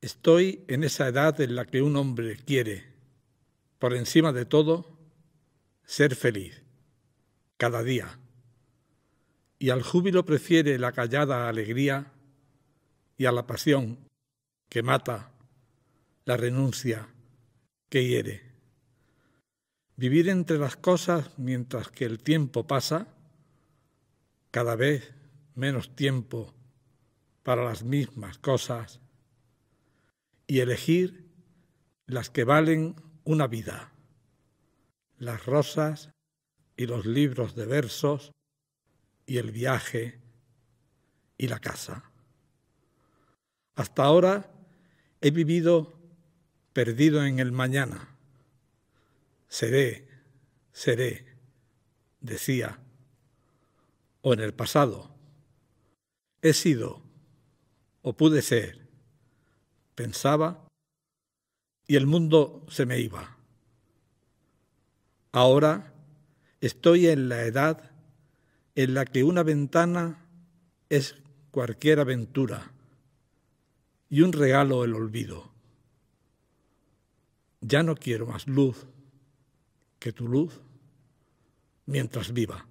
Estoy en esa edad en la que un hombre quiere, por encima de todo, ser feliz, cada día. Y al júbilo prefiere la callada alegría y a la pasión que mata, la renuncia que hiere. Vivir entre las cosas mientras que el tiempo pasa, cada vez menos tiempo para las mismas cosas y elegir las que valen una vida, las rosas y los libros de versos y el viaje y la casa. Hasta ahora he vivido perdido en el mañana. Seré, seré, decía, o en el pasado. He sido, o pude ser, pensaba, y el mundo se me iba. Ahora estoy en la edad en la que una ventana es cualquier aventura y un regalo el olvido. Ya no quiero más luz que tu luz mientras viva.